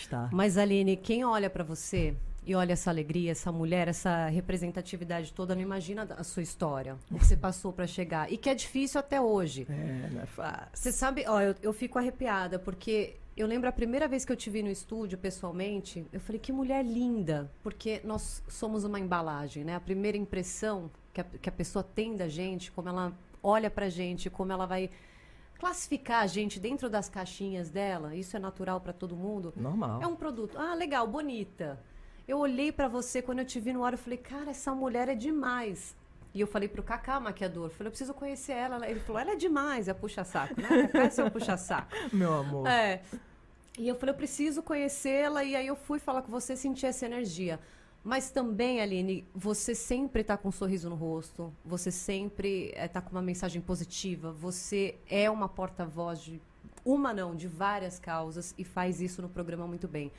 Está. Mas, Aline, quem olha para você e olha essa alegria, essa mulher, essa representatividade toda, não imagina a sua história, o que você passou para chegar. E que é difícil até hoje. É, não é fácil. Você sabe, ó, eu, eu fico arrepiada, porque eu lembro a primeira vez que eu te vi no estúdio pessoalmente, eu falei que mulher linda, porque nós somos uma embalagem, né? A primeira impressão que a, que a pessoa tem da gente, como ela olha pra gente, como ela vai classificar a gente dentro das caixinhas dela, isso é natural para todo mundo. Normal. É um produto. Ah, legal, bonita. Eu olhei para você quando eu te vi no ar, eu falei, cara, essa mulher é demais. E eu falei pro Cacá, maquiador, falei, eu preciso conhecer ela. Ele falou, ela é demais, é puxa-saco, né? é seu puxa-saco. Meu amor. É. E eu falei, eu preciso conhecê-la. E aí eu fui falar com você, senti essa energia. Mas também, Aline, você sempre está com um sorriso no rosto, você sempre está eh, com uma mensagem positiva, você é uma porta-voz de uma não, de várias causas e faz isso no programa muito bem.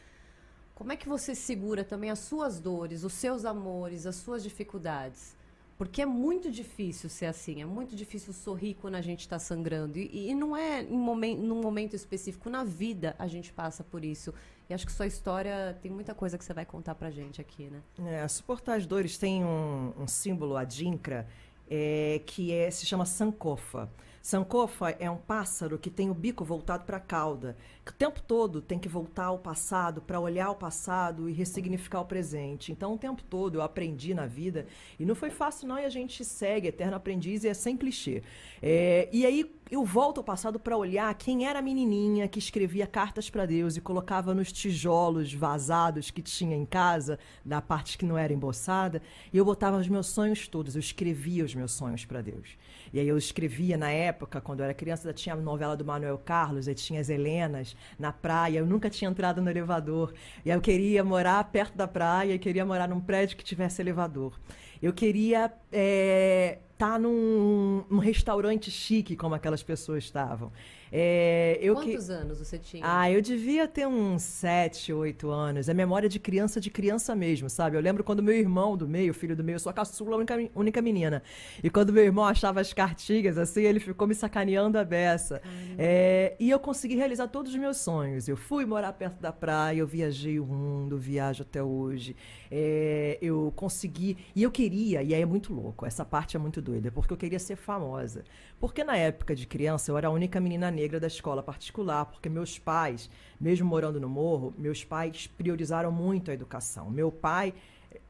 Como é que você segura também as suas dores, os seus amores, as suas dificuldades? Porque é muito difícil ser assim, é muito difícil sorrir quando a gente está sangrando. E, e, não é em momen num momento específico, na vida a gente passa por isso. E acho que sua história tem muita coisa que você vai contar pra gente aqui, né? É, Suportar as Dores tem um, um símbolo, a Dinkra, é, que é, se chama Sankofa. Sankofa é um pássaro que tem o bico voltado para a cauda, que o tempo todo tem que voltar ao passado, para olhar o passado e ressignificar o presente. Então, o tempo todo eu aprendi na vida, e não foi fácil não, e a gente segue, eterno aprendiz, e é sem clichê. É, e aí, eu volto ao passado para olhar quem era a menininha que escrevia cartas para Deus e colocava nos tijolos vazados que tinha em casa, da parte que não era emboçada, e eu botava os meus sonhos todos, eu escrevia os meus sonhos para Deus. E aí eu escrevia na época, quando eu era criança, tinha a novela do Manuel Carlos, aí tinha as Helenas na praia, eu nunca tinha entrado no elevador. E aí eu queria morar perto da praia, queria morar num prédio que tivesse elevador. Eu queria estar eh, é, tá num, num restaurante chique, como aquelas pessoas estavam. É, Quantos que... anos você tinha? Ah, eu devia ter uns 7, 8 anos. É memória de criança, de criança mesmo, sabe? Eu lembro quando meu irmão do meio, filho do meio, eu sou a caçula, a única, única menina. E quando meu irmão achava as cartigas, assim, ele ficou me sacaneando a beça. é, e eu consegui realizar todos os meus sonhos. Eu fui morar perto da praia, eu viajei o mundo, viajo até hoje. É, eu consegui. E eu queria, e aí é muito louco, essa parte é muito doida, porque eu queria ser famosa. Porque na época de criança, eu era a única menina negra da escola particular, porque meus pais, mesmo morando no morro, meus pais priorizaram muito a educação. Meu pai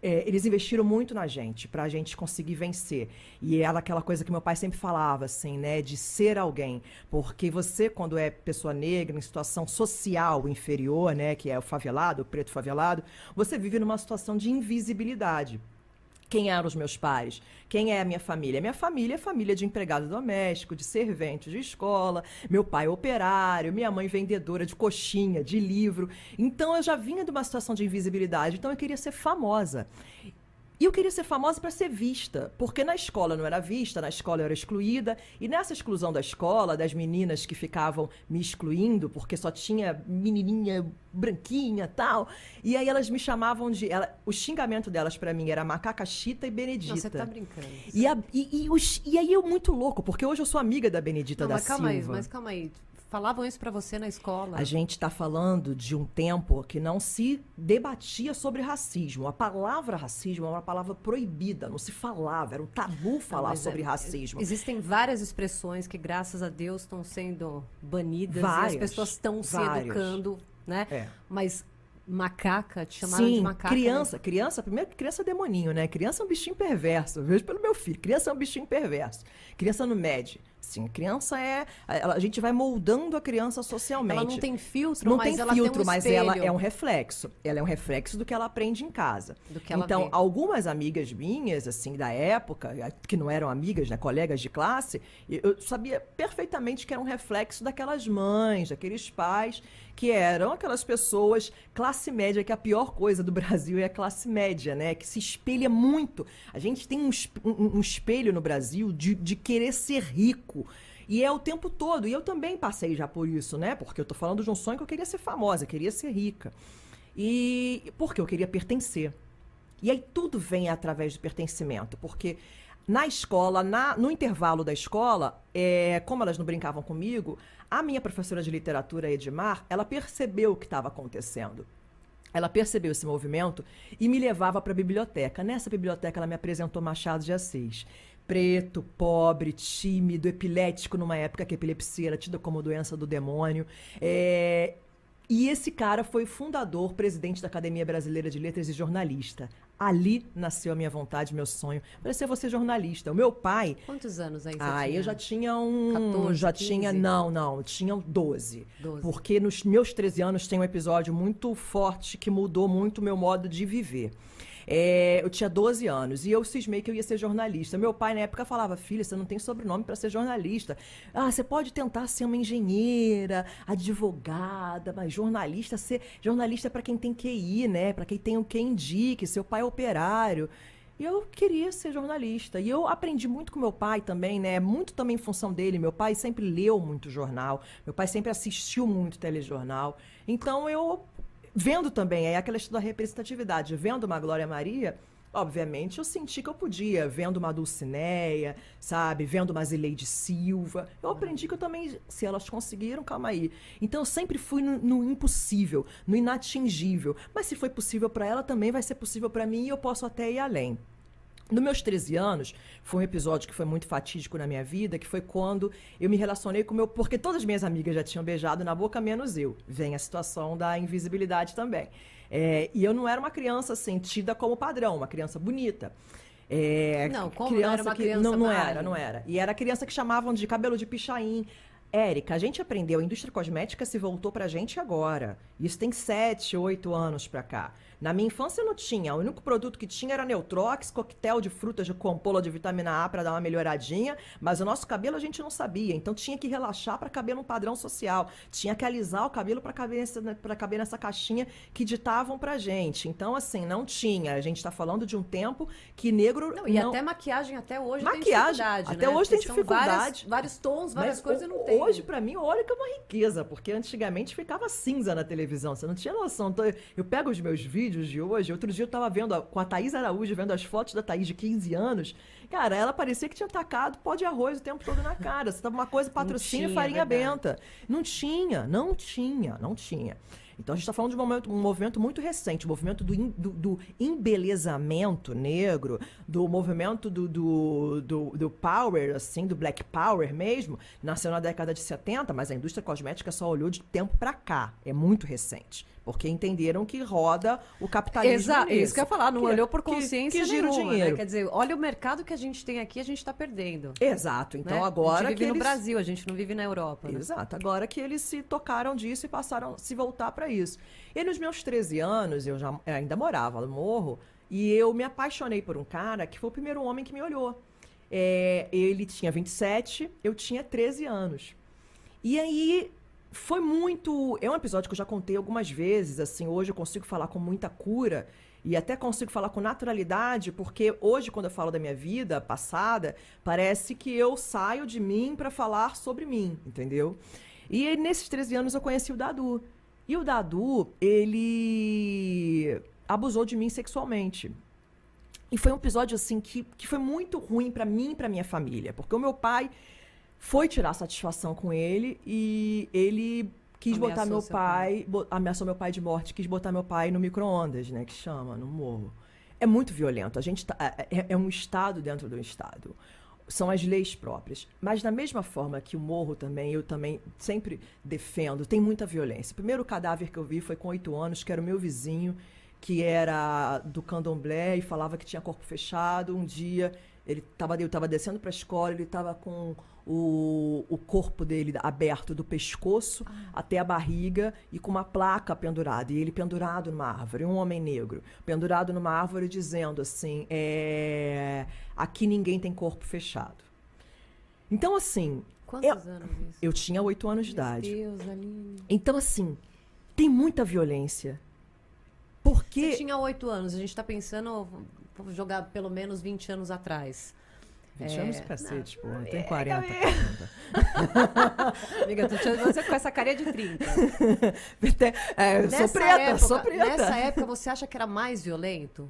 é, eles investiram muito na gente para a gente conseguir vencer e é era aquela coisa que meu pai sempre falava assim né de ser alguém porque você quando é pessoa negra em situação social inferior né que é o favelado o preto favelado você vive numa situação de invisibilidade quem eram os meus pais, quem é a minha família. Minha família é família de empregado doméstico, de servente de escola, meu pai é operário, minha mãe vendedora de coxinha, de livro. Então eu já vinha de uma situação de invisibilidade, então eu queria ser famosa. E eu queria ser famosa para ser vista, porque na escola não era vista, na escola eu era excluída, e nessa exclusão da escola, das meninas que ficavam me excluindo, porque só tinha menininha branquinha tal, e aí elas me chamavam de. Ela, o xingamento delas para mim era macaca chita e Benedita. você tá brincando. E, a, e, e, os, e, aí eu muito louco, porque hoje eu sou amiga da Benedita não, da mas Silva. Calma aí, mas calma aí. Falavam isso para você na escola? A gente está falando de um tempo que não se debatia sobre racismo. A palavra racismo é uma palavra proibida, não se falava, era um tabu falar não, é, sobre é, racismo. Existem várias expressões que, graças a Deus, estão sendo banidas várias, e as pessoas estão se educando, né? É. Mas Macaca, te chamaram Sim, de macaca. Né? Criança, né? criança, primeiro que criança é demoninho, né? Criança é um bichinho perverso. Eu vejo pelo meu filho. Criança é um bichinho perverso. Criança não mede. Sim, criança é. a gente vai moldando a criança socialmente. Ela não tem filtro, não mas tem ela filtro, tem um mas ela é um reflexo. Ela é um reflexo do que ela aprende em casa. então, vê. algumas amigas minhas, assim, da época, que não eram amigas, né, colegas de classe, eu sabia perfeitamente que era um reflexo daquelas mães, daqueles pais, que eram aquelas pessoas classe média, que a pior coisa do Brasil é a classe média, né? Que se espelha muito. A gente tem um, um espelho no Brasil de, de querer ser rico e é o tempo todo. E eu também passei já por isso, né? Porque eu tô falando de um sonho que eu queria ser famosa, queria ser rica. E porque eu queria pertencer. E aí tudo vem através de pertencimento, porque na escola, na, no intervalo da escola, é, como elas não brincavam comigo, a minha professora de literatura, Edmar, ela percebeu o que estava acontecendo. Ela percebeu esse movimento e me levava para a biblioteca. Nessa biblioteca, ela me apresentou Machado de Assis preto, pobre, tímido, epilético, numa época que a epilepsia era tida como doença do demônio. É... E esse cara foi fundador, presidente da Academia Brasileira de Letras e jornalista. Ali nasceu a minha vontade, meu sonho. Para ser você jornalista. O meu pai. Quantos anos aí você ah, tinha? eu já tinha um. 14, já 15? tinha. Não, não. Tinham 12, 12. Porque nos meus 13 anos tem um episódio muito forte que mudou muito o meu modo de viver. É, eu tinha 12 anos e eu cismei que eu ia ser jornalista. Meu pai, na época, falava: Filha, você não tem sobrenome para ser jornalista. Ah, você pode tentar ser uma engenheira, advogada, mas jornalista, ser jornalista é para quem tem QI, né? Para quem tem o que indique, seu pai é operário. E eu queria ser jornalista. E eu aprendi muito com meu pai também, né? Muito também em função dele. Meu pai sempre leu muito jornal, meu pai sempre assistiu muito telejornal. Então eu vendo também, é aquela questão da representatividade, vendo uma Glória Maria, obviamente eu senti que eu podia, vendo uma Dulcinea, sabe, vendo uma Zileide Silva, eu aprendi que eu também, se elas conseguiram, calma aí. Então eu sempre fui no, no impossível, no inatingível, mas se foi possível para ela, também vai ser possível para mim e eu posso até ir além. Nos meus 13 anos, foi um episódio que foi muito fatídico na minha vida, que foi quando eu me relacionei com meu. Porque todas as minhas amigas já tinham beijado na boca, menos eu. Vem a situação da invisibilidade também. É, e eu não era uma criança sentida como padrão, uma criança bonita. É, não, como criança não era uma que, criança não, não era, não era. E era criança que chamavam de cabelo de pichain. Érica, a gente aprendeu, a indústria cosmética se voltou pra gente agora. Isso tem 7, 8 anos pra cá. Na minha infância não tinha. O único produto que tinha era Neutrox, coquetel de frutas de compola de vitamina A para dar uma melhoradinha, mas o nosso cabelo a gente não sabia. Então tinha que relaxar para caber num padrão social. Tinha que alisar o cabelo para caber, né, caber nessa caixinha que ditavam pra gente. Então, assim, não tinha. A gente está falando de um tempo que negro. Não, e não... até maquiagem até hoje maquiagem, Até né? hoje tem dificuldade. Várias, vários tons, várias mas coisas o, não tem. Hoje, para mim, olha que é uma riqueza, porque antigamente ficava cinza na televisão. Você não tinha noção. Então, eu, eu pego os meus vídeos vídeos de hoje. Outro dia eu tava vendo com a Thaís Araújo, vendo as fotos da Thaís de 15 anos. Cara, ela parecia que tinha tacado pó de arroz o tempo todo na cara. Você tava uma coisa, patrocínio, tinha, farinha verdade. benta. Não tinha, não tinha, não tinha. Então a gente está falando de um movimento, um movimento, muito recente, o movimento do, in, do, do, embelezamento negro, do movimento do, do, do, power, assim, do black power mesmo, nasceu na década de 70, mas a indústria cosmética só olhou de tempo para cá, é muito recente. Porque entenderam que roda o capitalismo. Exato, isso que eu ia falar, não que, é olhou por consciência que, que gira nenhuma, o né? dinheiro. Né? Quer dizer, olha o mercado que a gente tem aqui, a gente está perdendo. Exato. Então né? agora. A gente vive no eles... Brasil, a gente não vive na Europa. Né? Exato. Agora que eles se tocaram disso e passaram a se voltar para isso. E nos meus 13 anos, eu já eu eh, ainda morava no morro, e eu me apaixonei por um cara que foi o primeiro homem que me olhou. É, ele tinha 27, eu tinha 13 anos. E aí foi muito. É um episódio que eu já contei algumas vezes, assim, hoje eu consigo falar com muita cura e até consigo falar com naturalidade, porque hoje, quando eu falo da minha vida passada, parece que eu saio de mim para falar sobre mim, entendeu? E nesses 13 anos eu conheci o Dadu. E o Dadu, ele abusou de mim sexualmente. E foi um episódio, assim, que, que foi muito ruim para mim e pra minha família, porque o meu pai foi tirar satisfação com ele e ele quis ameaçou botar meu pai, pai, ameaçou meu pai de morte, quis botar meu pai no micro-ondas, né, que chama, no morro. É muito violento. A gente tá, é é, é, é, um estado dentro do estado. São as leis próprias. Mas da mesma forma que o morro também, eu também sempre defendo, tem muita violência. O primeiro cadáver que eu vi foi com oito anos, que era o meu vizinho, que era do candomblé e falava que tinha corpo fechado. Um dia ele tava, eu estava descendo para a escola, ele estava com o, o corpo dele aberto do pescoço ah. até a barriga e com uma placa pendurada. E ele pendurado numa árvore, um homem negro, pendurado numa árvore dizendo assim: é, aqui ninguém tem corpo fechado. Então, assim. Quantos eu, anos isso? Eu tinha oito anos de Meu idade. Deus, Aline. Então, assim, tem muita violência. Porque. Você tinha oito anos, a gente está pensando jogar pelo menos 20 anos atrás chama é, anos cacete, pô. Não tem 40. Amiga, tô te você com essa carinha de 30. é, eu sou preta, época, sou preta. Nessa época, você acha que era mais violento?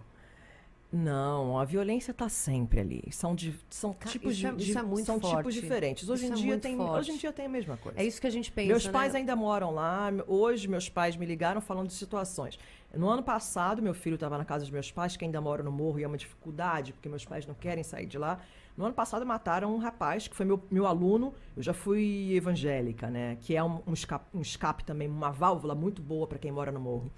Não, a violência está sempre ali. São, é- de, é são tipos isso de, é, é são forte. tipos diferentes. Hoje isso em é dia tem, forte. hoje em dia tem a mesma coisa. É isso que a gente pensa. Meus né? pais né? ainda moram lá. Hoje meus pais me ligaram falando de situações. No ano passado meu filho estava na casa dos meus pais que ainda moram no morro e é uma dificuldade porque meus pais não querem sair de lá. No ano passado mataram um rapaz que foi meu, meu aluno, eu já fui evangélica, né? Que é um, um, escape, um escape também, uma válvula muito boa para quem mora no morro.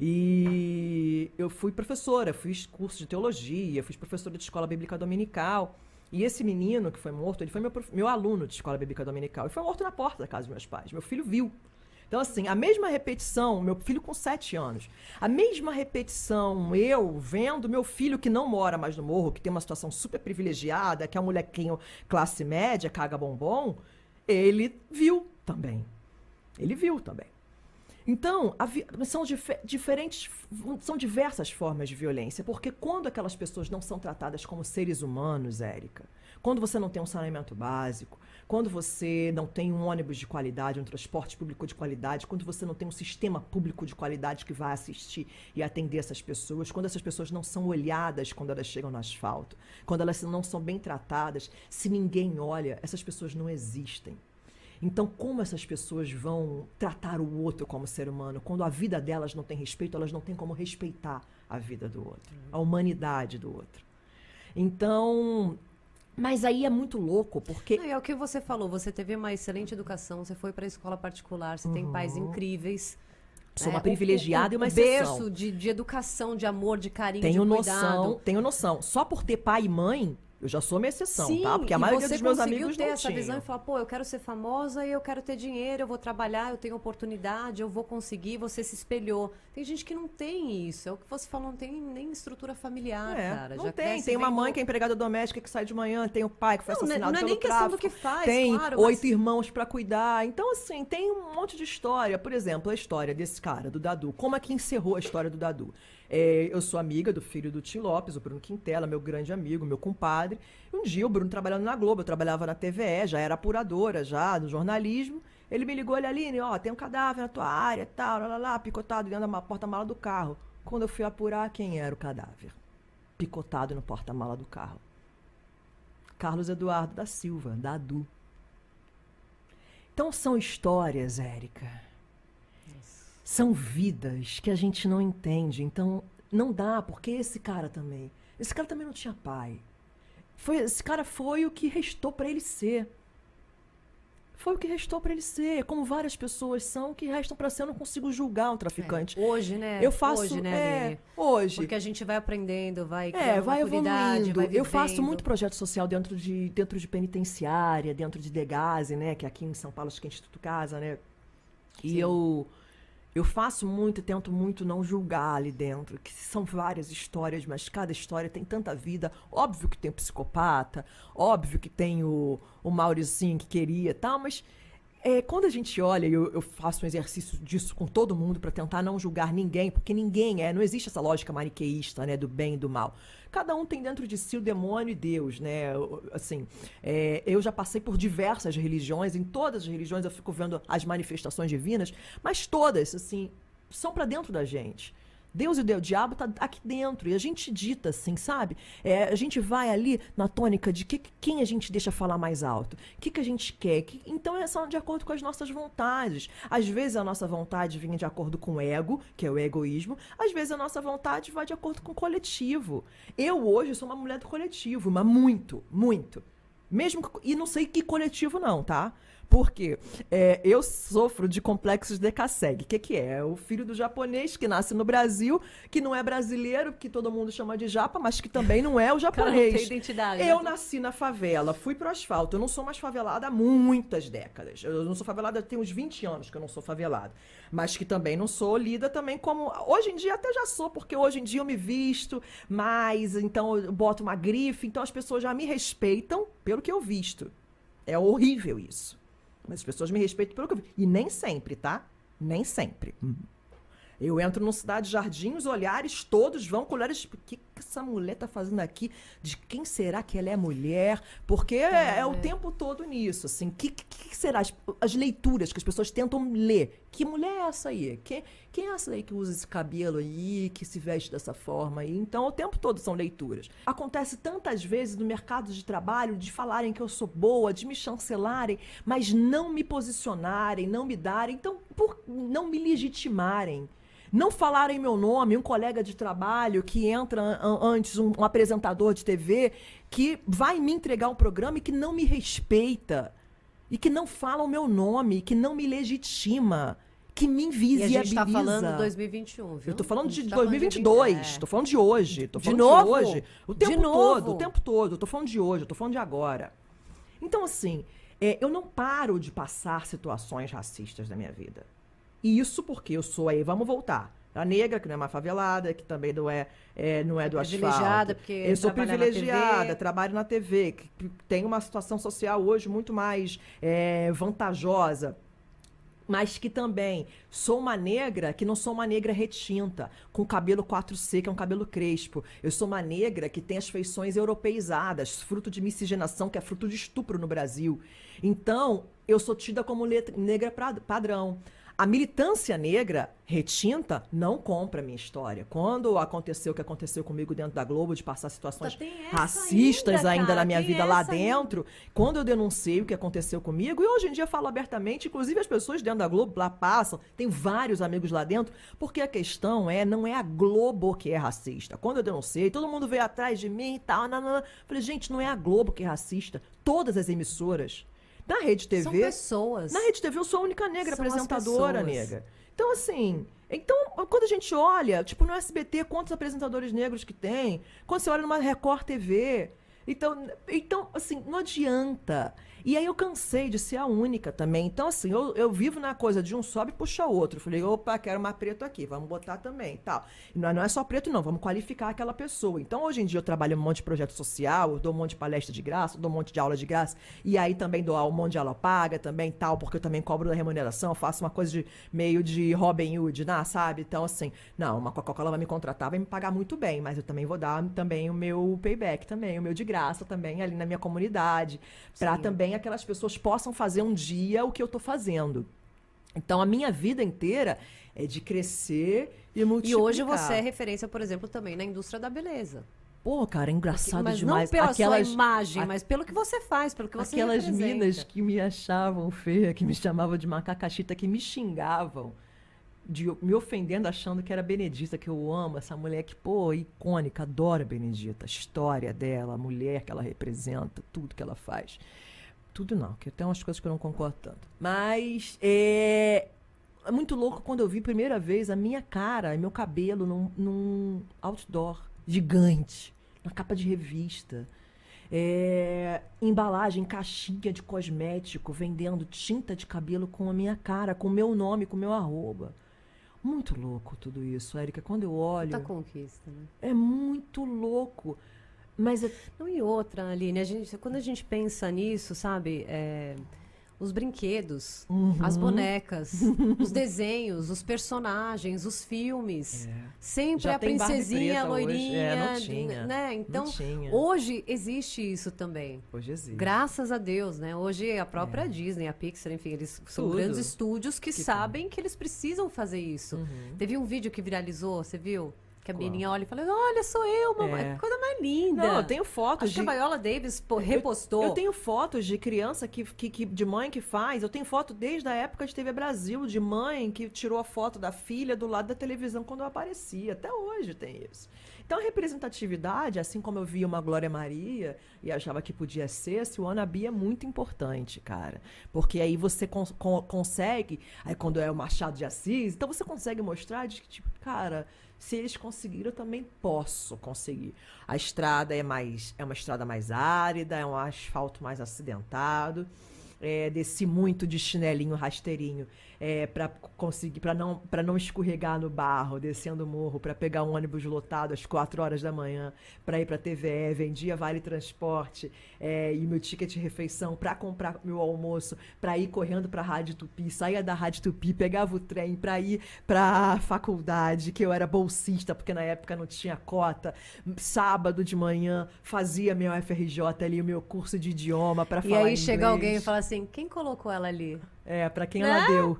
E eu fui professora, fiz curso de teologia, fiz professora de escola bíblica dominical. E esse menino que foi morto, ele foi meu, meu aluno de escola bíblica dominical. E foi morto na porta da casa dos meus pais. Meu filho viu. Então, assim, a mesma repetição, meu filho com sete anos, a mesma repetição, eu vendo meu filho que não mora mais no morro, que tem uma situação super privilegiada, que é um molequinho classe média, caga bombom, ele viu também. Ele viu também. Então, são, dif diferentes, são diversas formas de violência, porque quando aquelas pessoas não são tratadas como seres humanos, Érica, quando você não tem um saneamento básico, quando você não tem um ônibus de qualidade, um transporte público de qualidade, quando você não tem um sistema público de qualidade que vá assistir e atender essas pessoas, quando essas pessoas não são olhadas quando elas chegam no asfalto, quando elas não são bem tratadas, se ninguém olha, essas pessoas não existem. Então, como essas pessoas vão tratar o outro como ser humano? Quando a vida delas não tem respeito, elas não têm como respeitar a vida do outro, a humanidade do outro. Então, mas aí é muito louco, porque. Não, é o que você falou, você teve uma excelente educação, você foi para a escola particular, você uhum. tem pais uhum. incríveis. Sou né? uma é, privilegiada o, o, e uma exceção. berço de, de educação, de amor, de carinho, tenho de noção, Tenho noção. Só por ter pai e mãe, eu já sou uma exceção, tá? Sim, tá? Porque a maioria dos meus amigos não ter não essa visão e falar, pô, eu quero ser famosa e eu quero ter dinheiro, eu vou trabalhar, eu tenho oportunidade, eu vou conseguir, você se espelhou. Tem gente que não tem isso. É o que você falou, não tem nem estrutura familiar, é, cara. Não já tem. Cresce, tem uma mãe com... que é empregada doméstica que sai de manhã, tem o pai que foi não, assassinado não é, não é nem questão do que faz, Tem claro, oito mas... irmãos para cuidar. Então, assim, tem um monte de história. Por exemplo, a história desse cara, do Dadu. Como é que encerrou a história do Dadu? É, eu sou amiga do filho do Tim Lopes, o Bruno Quintela, meu grande amigo, meu compadre. Um dia o Bruno trabalhando na Globo, eu trabalhava na TVE, já era apuradora, já no jornalismo. Ele me ligou, ele, Aline, ó, tem um cadáver na tua área, tal, lá, lá, lá picotado dentro da porta-mala do carro. Quando eu fui apurar, quem era o cadáver? Picotado no porta-mala do carro. Carlos Eduardo da Silva, da ADU. Então são histórias, Érica são vidas que a gente não entende. Então, não dá, porque esse cara também. Esse cara também não tinha pai. Foi, esse cara foi o que restou para ele ser. Foi o que restou para ele ser, como várias pessoas são que restam para ser. Eu não consigo julgar um traficante. É, hoje, né? Eu faço hoje, né? É, hoje. Porque a gente vai aprendendo, vai é, vai evoluindo. Vai eu faço muito projeto social dentro de dentro de penitenciária, dentro de Degase, né? Que é aqui em São Paulo acho que é Instituto Casa, né? E Sim. eu eu faço muito, tento muito não julgar ali dentro, que são várias histórias, mas cada história tem tanta vida. Óbvio que tem o psicopata, óbvio que tem o, o Mauricinho que queria tal, mas é, quando a gente olha, e eu, eu, faço um exercício disso com todo mundo para tentar não julgar ninguém, porque ninguém é, não existe essa lógica maniqueísta, né, do bem e do mal. Cada um tem dentro de si o demônio e Deus, né? Assim, é, eu já passei por diversas religiões, em todas as religiões eu fico vendo as manifestações divinas, mas todas, assim, são para dentro da gente. Deus e o diabo tá aqui dentro. E a gente dita, assim, sabe? É, a gente vai ali na tônica de que, quem a gente deixa falar mais alto, o que, que a gente quer. Que, então é só de acordo com as nossas vontades. Às vezes a nossa vontade vem de acordo com o ego, que é o egoísmo, às vezes a nossa vontade vai de acordo com o coletivo. Eu hoje sou uma mulher do coletivo, mas muito, muito. Mesmo que, e não sei que coletivo não, tá? Porque é, eu sofro de complexos de Kaseg. O que, que é? é? O filho do japonês que nasce no Brasil, que não é brasileiro, que todo mundo chama de japa, mas que também não é o japonês. Cara, identidade. Né? Eu nasci na favela, fui pro asfalto. Eu não sou mais favelada há muitas décadas. Eu não sou favelada, tem uns 20 anos que eu não sou favelada. Mas que também não sou lida também como. Hoje em dia até já sou, porque hoje em dia eu me visto mais, então eu boto uma grife, então as pessoas já me respeitam pelo que eu visto. É horrível isso. Mas as pessoas me respeitam pelo que eu vi. E nem sempre, tá? Nem sempre. Uhum. Eu entro num cidade Jardim, jardins, olhares todos vão com olhares. Que que essa mulher tá fazendo aqui? De quem será que ela é mulher? Porque é, é o é. tempo todo nisso, assim. O que, que, que, será? As, as, leituras que as pessoas tentam ler. Que mulher é essa aí? Quem, quem é essa aí que usa esse cabelo aí, que se veste dessa forma aí? Então, o tempo todo são leituras. Acontece tantas vezes no mercado de trabalho de falarem que eu sou boa, de me chancelarem, mas não me posicionarem, não me darem, então, por não me legitimarem. Não falaram em meu nome, um colega de trabalho que entra antes, um, um apresentador de TV, que vai me entregar um programa e que não me respeita, e que não fala o meu nome, que não me legitima que me invisibiliza. E a gente tá falando 2021, viu? Eu tô falando de tá 2022, falando de... É. tô falando de hoje, tô falando de, novo? de hoje. O tempo todo, o tempo todo, eu tô falando de hoje, eu tô falando de agora. Então, assim, é, eu não paro de passar situações racistas na minha vida. E isso porque eu sou aí, vamos voltar. A negra, que não é mais favelada, que também não é, é não é, é do privilegiada, asfalto. Porque eu sou privilegiada, na trabalho na TV, que, que tem uma situação social hoje muito mais é, vantajosa mas que também sou uma negra que não sou uma negra retinta, com cabelo 4C, que é um cabelo crespo. Eu sou uma negra que tem as feições europeizadas, fruto de miscigenação, que é fruto de estupro no Brasil. Então, eu sou tida como negra padrão. A militância negra retinta não compra minha história. Quando aconteceu o que aconteceu comigo dentro da Globo, de passar situações tá, racistas ainda, ainda na minha vida lá dentro, ainda. quando eu denunciei o que aconteceu comigo, e hoje em dia falo abertamente, inclusive as pessoas dentro da Globo lá passam, tem vários amigos lá dentro, porque a questão é, não é a Globo que é racista. Quando eu denunciei, todo mundo veio atrás de mim e tal, nanana. falei, gente, não é a Globo que é racista. Todas as emissoras na Rede TV. São pessoas. Na Rede TV eu sou a única negra São apresentadora negra. Então, assim. Então, quando a gente olha, tipo, no SBT, quantos apresentadores negros que tem, quando você olha numa Record TV. Então, então assim, não adianta. E aí eu cansei de ser a única também. Então, assim, eu, eu vivo na coisa de um sobe e puxa outro. Falei, opa, quero uma preto aqui, vamos botar também tal. não, é, não é só preto, não, vamos qualificar aquela pessoa. Então, hoje em dia eu trabalho um monte de projeto social, dou um monte de palestra de graça, dou um monte de aula de graça, e aí também dou um monte de aula paga também, tal, porque eu também cobro da remuneração, faço uma coisa de meio de Robin Hood, né, sabe? Então, assim, não, uma Coca-Cola vai me contratar, vai me pagar muito bem, mas eu também vou dar também o meu payback também, o meu de graça também ali na minha comunidade, para também é aquelas pessoas possam fazer um dia o que eu estou fazendo. Então, a minha vida inteira é de crescer e multiplicar. E hoje você é referência, por exemplo, também na indústria da beleza. Pô, cara, é engraçado mas demais. Não pela aquelas, sua imagem, a... mas pelo que você faz, pelo que você Aquelas representa. minas que me achavam feia, que me chamavam de macacaxita, que me xingavam, de, me ofendendo, achando que era Benedita, que eu amo, essa mulher que, pô, icônica, adora Benedita, a história dela, a mulher que ela representa, tudo que ela faz. Tudo não, que tem umas coisas que eu não concordo tanto. Mas é, é muito louco quando eu vi primeira vez a minha cara e meu cabelo num, num outdoor gigante, na capa de revista. É, embalagem, caixinha de cosmético, vendendo tinta de cabelo com a minha cara, com o meu nome, com o meu arroba. Muito louco tudo isso, Érica. Quando eu tá olho. Muita conquista, né? É muito louco. Mas não e outra, Aline, a gente, quando a gente pensa nisso, sabe? É, os brinquedos, uhum. as bonecas, os desenhos, os personagens, os filmes. É. Sempre Já a princesinha, a loirinha. É, não tinha. Né? Então, não tinha. hoje existe isso também. Hoje existe. Graças a Deus, né? Hoje a própria é. Disney, a Pixar, enfim, eles são Tudo. grandes estúdios que, que sabem tem. que eles precisam fazer isso. Uhum. Teve um vídeo que viralizou, você viu? Que a menininha olha e fala: Olha, sou eu, mamãe. É. Que coisa mais linda. Não, eu tenho fotos Acho de. Que a Viola Davis pô, repostou. Eu, eu, tenho fotos de criança que, que, que, de mãe que faz. Eu tenho foto desde a época de TV Brasil, de mãe que tirou a foto da filha do lado da televisão quando eu aparecia. Até hoje tem isso. Então a representatividade, assim como eu via uma Glória Maria e achava que podia ser, se assim, o Anabi é muito importante, cara. Porque aí você con con consegue. Aí quando é o Machado de Assis, então você consegue mostrar de que, tipo, cara se eles conseguiram, eu também posso conseguir. A estrada é mais é uma estrada mais árida, é um asfalto mais acidentado. É, desci muito de chinelinho, rasteirinho é, para conseguir, para não, pra não escorregar no barro, descendo o morro, para pegar um ônibus lotado às 4 horas da manhã, para ir para TVE, vendia vale transporte é, e meu ticket de refeição, para comprar meu almoço, para ir correndo para a Rádio Tupi, saía da Rádio Tupi, pegava o trem para ir para faculdade, que eu era bolsista, porque na época não tinha cota, sábado de manhã fazia meu FRJ ali, o meu curso de idioma para falar E aí inglês. chega alguém e fala assim: "Quem colocou ela ali?" É, pra quem ela né? deu.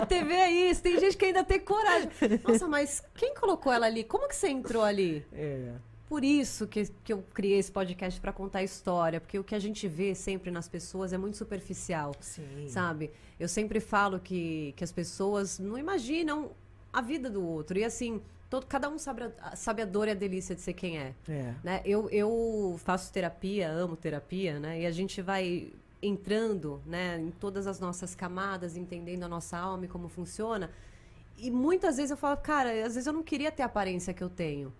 É, TV é isso. Tem gente que ainda tem coragem. Nossa, mas quem colocou ela ali? Como que você entrou ali? É. Por isso que, que eu criei esse podcast para contar a história, porque o que a gente vê sempre nas pessoas é muito superficial, Sim. sabe? Eu sempre falo que, que as pessoas não imaginam a vida do outro. E assim, todo, cada um sabe a, sabe a dor e a delícia de ser quem é. é. Né? Eu, eu faço terapia, amo terapia, né? E a gente vai entrando né, em todas as nossas camadas, entendendo a nossa alma e como funciona. E muitas vezes eu falo, cara, às vezes eu não queria ter a aparência que eu tenho.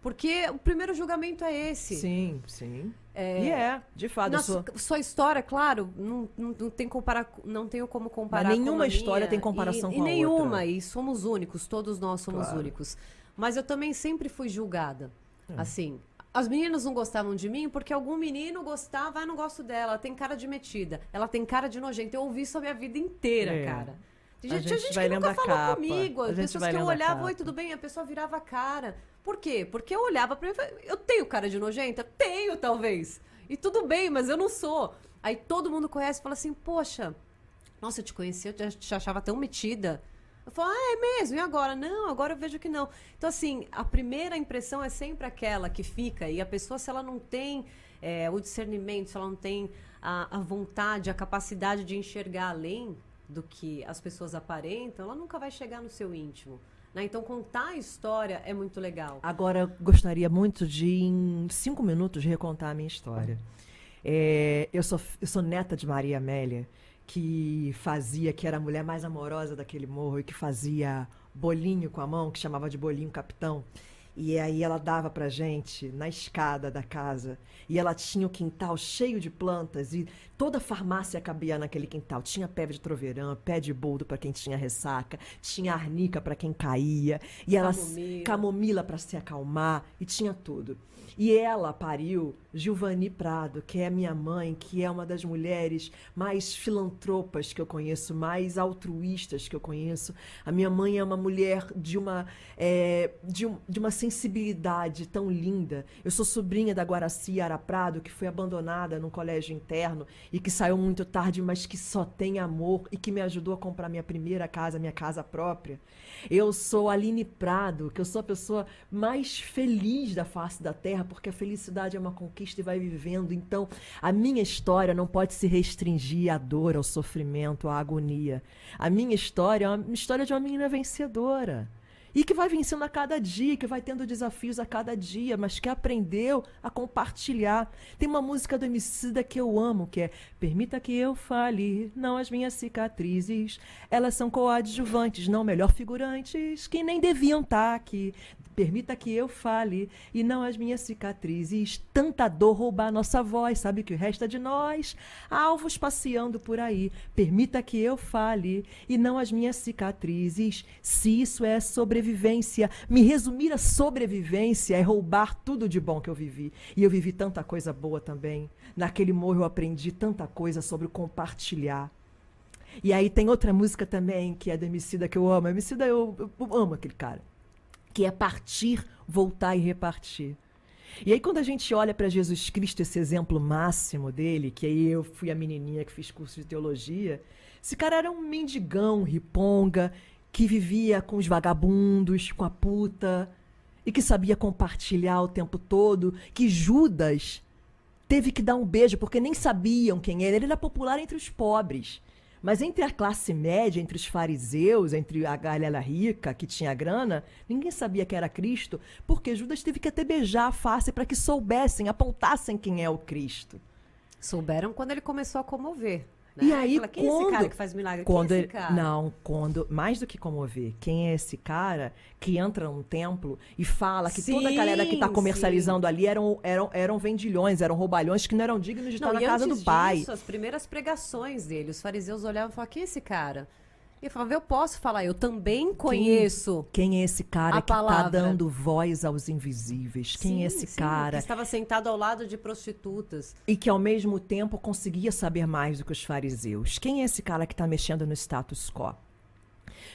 Porque o primeiro julgamento é esse. Sim, sim. É, e é, de fato. Nossa, sua... sua história, claro, não, não, não, tem comparar, não tenho como comparar. Mas nenhuma com história tem comparação e, com e a nenhuma, outra. E somos únicos, todos nós somos claro. únicos. Mas eu também sempre fui julgada. É. Assim, as meninas não gostavam de mim porque algum menino gostava, ah, não gosto dela, ela tem cara de metida, ela tem cara de nojenta. Eu ouvi isso a minha vida inteira, é. cara. Tinha gente, gente, que nunca falou comigo, as pessoas que eu olhava, oi, tudo bem, a pessoa virava a cara. Por quê? Porque eu olhava pra mim e falava, eu tenho cara de nojenta? Tenho, talvez. E tudo bem, mas eu não sou. Aí todo mundo conhece e fala assim, poxa, nossa, eu te conheci, eu te achava tão metida. Eu falo, ah, é mesmo? E agora? Não, agora eu vejo que não. Então, assim, a primeira impressão é sempre aquela que fica. E a pessoa, se ela não tem é, o discernimento, se ela não tem a, a vontade, a capacidade de enxergar além do que as pessoas aparentam, ela nunca vai chegar no seu íntimo. Né? Então, contar a história é muito legal. Agora, eu gostaria muito de, em cinco minutos, recontar a minha história. Uhum. É, eu, sou, eu sou neta de Maria Amélia que fazia, que era a mulher mais amorosa daquele morro e que fazia bolinho com a mão, que chamava de bolinho capitão. E aí ela dava pra gente na escada da casa. E ela tinha o quintal cheio de plantas e toda farmácia cabia naquele quintal. Tinha pé de troveirão, pé de boldo para quem tinha ressaca, tinha arnica para quem caía, e ela camomila, camomila para se acalmar e tinha tudo. E ela pariu Gilvani Prado, que é minha mãe, que é uma das mulheres mais filantropas que eu conheço, mais altruístas que eu conheço. A minha mãe é uma mulher de uma, é, de, um, de, uma sensibilidade tão linda. Eu sou sobrinha da Guaraci Ara Prado, que foi abandonada num colégio interno e que saiu muito tarde, mas que só tem amor e que me ajudou a comprar minha primeira casa, minha casa própria. Eu sou Aline Prado, que eu sou a pessoa mais feliz da face da Terra, porque a felicidade é uma conquista conquista e vai vivendo. Então, a minha história não pode se restringir à dor, ao sofrimento, à agonia. A minha história é uma história de uma menina vencedora e que vai vencendo a cada dia, que vai tendo desafios a cada dia, mas que aprendeu a compartilhar. Tem uma música do Emicida que eu amo, que é Permita que eu fale, não as minhas cicatrizes, elas são coadjuvantes, não melhor figurantes, que nem deviam estar tá aqui. Permita que eu fale e não as minhas cicatrizes. Tanta dor roubar nossa voz, sabe que resta de nós? Alvos passeando por aí. Permita que eu fale e não as minhas cicatrizes. Se isso é sobrevivência, me resumir a sobrevivência é roubar tudo de bom que eu vivi. E eu vivi tanta coisa boa também. Naquele morro eu aprendi tanta coisa sobre compartilhar. E aí tem outra música também, que é do Emicida, que eu amo. Emicida, eu, eu, eu amo aquele cara que é partir, voltar e repartir. E aí, quando a gente olha para Jesus Cristo, esse exemplo máximo dele, que aí eu fui a menininha que fiz curso de teologia, esse cara era um mendigão, riponga, que vivia com os vagabundos, com a puta, e que sabia compartilhar o tempo todo, que Judas teve que dar um beijo, porque nem sabiam quem era, ele era popular entre os pobres. Mas entre a classe média, entre os fariseus, entre a galera rica que tinha grana, ninguém sabia que era Cristo, porque Judas teve que até beijar a face para que soubessem, apontassem quem é o Cristo. Souberam quando ele começou a comover. Né? E aí, Fala, quem quando, é esse cara que faz milagre? É quando, é Não, quando, mais do que comover, quem é esse cara que entra num templo e fala que sim, toda a galera que está comercializando sim. ali eram, eram, eram vendilhões, eram roubalhões que não eram dignos de não, estar na casa do disso, pai. As primeiras pregações dele, os fariseus olhavam e falavam: quem é esse cara? E eu falava, eu posso falar, eu também conheço. Quem, quem é esse cara que está dando voz aos invisíveis? Quem é sim, é esse sim, cara? Que estava sentado ao lado de prostitutas. E que ao mesmo tempo conseguia saber mais do que os fariseus. Quem é esse cara que está mexendo no status quo?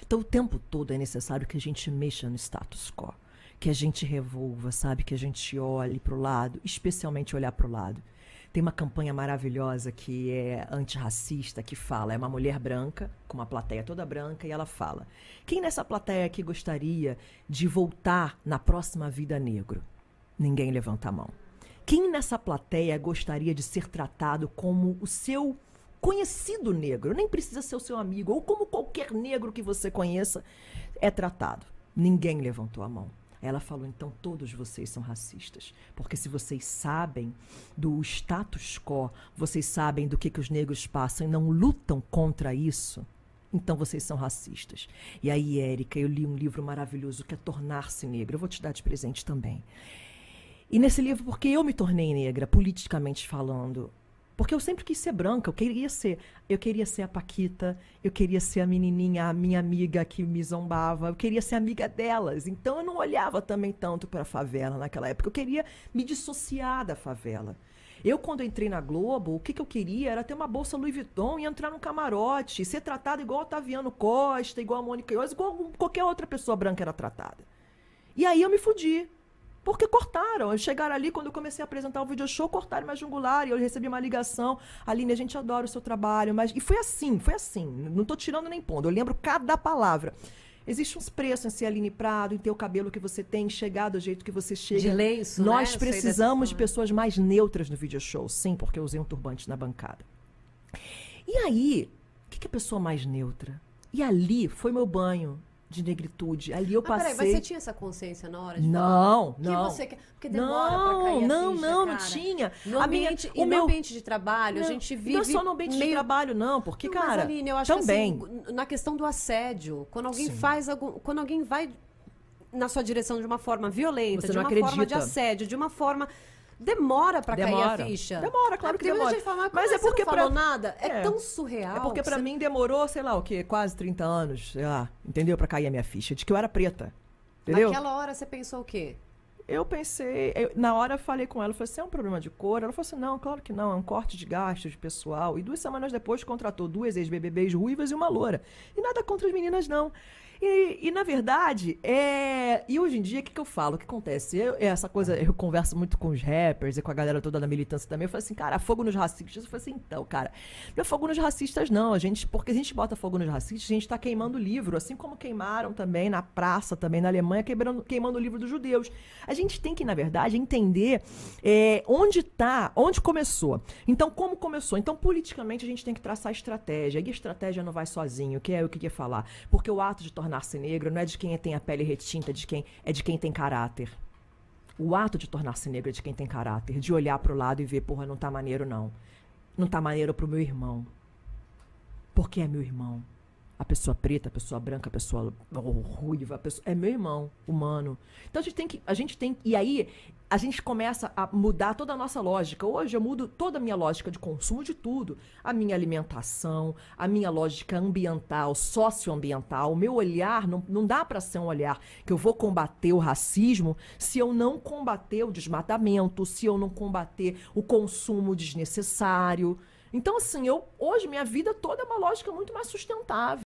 Então, o tempo todo é necessário que a gente mexa no status quo. Que a gente revolva, sabe? Que a gente olhe para o lado, especialmente olhar para o lado. Tem uma campanha maravilhosa que é antirracista, que fala, é uma mulher branca, com uma plateia toda branca, e ela fala: Quem nessa plateia aqui gostaria de voltar na próxima vida negro? Ninguém levanta a mão. Quem nessa plateia gostaria de ser tratado como o seu conhecido negro? Nem precisa ser o seu amigo, ou como qualquer negro que você conheça é tratado. Ninguém levantou a mão. Ela falou: então todos vocês são racistas, porque se vocês sabem do status quo, vocês sabem do que, que os negros passam e não lutam contra isso, então vocês são racistas. E aí, Érica, eu li um livro maravilhoso que é Tornar-se Negra. Eu vou te dar de presente também. E nesse livro, porque eu me tornei negra, politicamente falando, porque eu sempre quis ser branca, eu queria ser. Eu queria ser a Paquita, eu queria ser a menininha, a minha amiga que me zombava, eu queria ser amiga delas. Então eu não olhava também tanto para a favela naquela época, eu queria me dissociar da favela. Eu, quando entrei na Globo, o que, que eu queria era ter uma bolsa Louis Vuitton e entrar num camarote, ser tratada igual a Otaviano Costa, igual a Mônica Iores, igual qualquer outra pessoa branca era tratada. E aí eu me fudi. Porque cortaram. Chegaram ali, quando eu comecei a apresentar o video show, cortaram mais jungular e eu recebi uma ligação. Aline, a gente adora o seu trabalho. mas E foi assim, foi assim. Não estou tirando nem pondo. Eu lembro cada palavra. Existe uns preços em ser Aline Prado, em ter o cabelo que você tem, chegar do jeito que você chega. De lenço, né? Nós né? precisamos de pessoas mais neutras no video show, sim, porque eu usei um turbante na bancada. E aí, o que, que é pessoa mais neutra? E ali foi meu banho de negritude. Ali eu passei. passei. Peraí, mas você tinha essa consciência na hora de não, falar? Não, não. você quer? Porque demora não, pra cair Não, assim, não, cara. não tinha. No ambiente, minha, o meu... ambiente de trabalho, não, a gente vive. Não é só no ambiente meio... de trabalho, não, porque, não, cara. Mas, Aline, eu acho também. Que, assim, na questão do assédio, quando alguém Sim. faz algum. Quando alguém vai na sua direção de uma forma violenta, você de uma acredita. forma de assédio, de uma forma demora pra cair a ficha. Demora, claro ah, que demora. Gente fala, mas, é, é porque não falou nada? É, é, tão surreal. É porque pra você... mim demorou, sei lá, o quê? Quase 30 anos, sei lá, entendeu? Pra cair a minha ficha, de que eu era preta. Entendeu? Naquela hora você pensou o quê? Eu pensei, eu, na hora falei com ela, falei assim, é um problema de cor? Ela falou assim, não, claro que não, é um corte de gastos de pessoal. E duas semanas depois contratou duas ex-BBBs ruivas e uma loura. E nada contra as meninas, não. E, e na verdade, é... e hoje em dia, o que, que eu falo? O que acontece? Eu, é essa coisa, eu converso muito com os rappers e com a galera toda da militância também. Eu falo assim, cara, fogo nos racistas. Eu falo assim, então, cara, não é fogo nos racistas, não. A gente, porque a gente bota fogo nos racistas, a gente está queimando livro, assim como queimaram também na praça, também na Alemanha, quebrando, queimando o livro dos judeus. A gente tem que, na verdade, entender é, onde está, onde começou. Então, como começou? Então, politicamente, a gente tem que traçar estratégia. E a estratégia não vai sozinho, que é o que eu queria falar. Porque o ato de tornar tornar-se negro não é de quem tem a pele retinta, de quem é de quem tem caráter. O ato de tornar-se negro é de quem tem caráter, de olhar para o lado e ver, porra, não tá maneiro não. Não tá maneiro pro meu irmão. Porque é meu irmão a pessoa preta, a pessoa branca, a pessoa ruiva, a pessoa, é meu irmão humano. Então a gente tem que, a gente tem e aí a gente começa a mudar toda a nossa lógica. Hoje eu mudo toda a minha lógica de consumo de tudo, a minha alimentação, a minha lógica ambiental, socioambiental, o meu olhar não, não dá para ser um olhar que eu vou combater o racismo se eu não combater o desmatamento, se eu não combater o consumo desnecessário. Então assim, eu hoje minha vida toda é uma lógica muito mais sustentável